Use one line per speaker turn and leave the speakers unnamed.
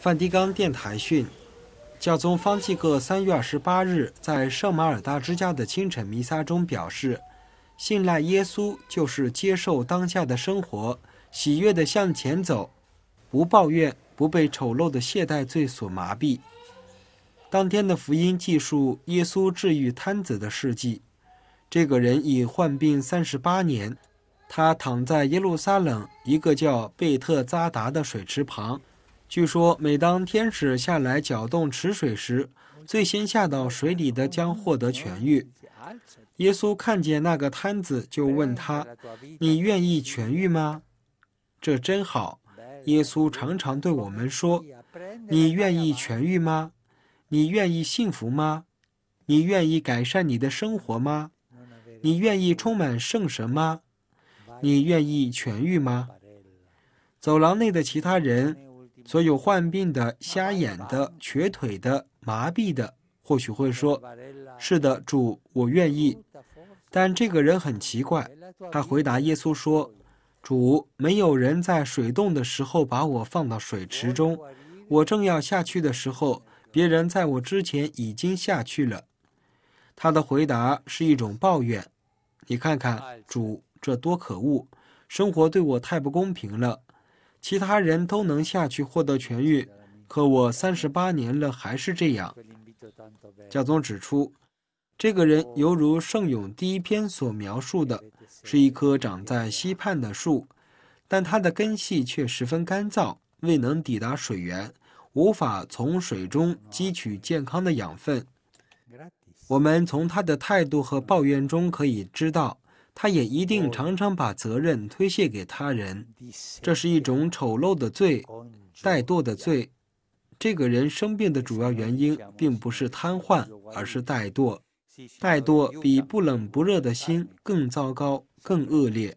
梵蒂冈电台讯，教宗方济各三月二十八日在圣马尔大之家的清晨弥撒中表示：“信赖耶稣就是接受当下的生活，喜悦的向前走，不抱怨，不被丑陋的懈怠罪所麻痹。”当天的福音记述耶稣治愈瘫子的事迹。这个人已患病三十八年，他躺在耶路撒冷一个叫贝特扎达的水池旁。据说，每当天使下来搅动池水时，最先下到水里的将获得痊愈。耶稣看见那个摊子，就问他：“你愿意痊愈吗？”这真好。耶稣常常对我们说：“你愿意痊愈吗？你愿意幸福吗？你愿意改善你的生活吗？你愿意充满圣神吗？你愿意痊愈吗？”走廊内的其他人。所有患病的、瞎眼的、瘸腿的、麻痹的，或许会说：“是的，主，我愿意。”但这个人很奇怪，他回答耶稣说：“主，没有人在水洞的时候把我放到水池中，我正要下去的时候，别人在我之前已经下去了。”他的回答是一种抱怨：“你看看，主，这多可恶！生活对我太不公平了。”其他人都能下去获得痊愈，可我三十八年了还是这样。教宗指出，这个人犹如圣咏第一篇所描述的，是一棵长在溪畔的树，但它的根系却十分干燥，未能抵达水源，无法从水中汲取健康的养分。我们从他的态度和抱怨中可以知道。他也一定常常把责任推卸给他人，这是一种丑陋的罪、怠惰的罪。这个人生病的主要原因并不是瘫痪，而是怠惰。怠惰比不冷不热的心更糟糕、更恶劣。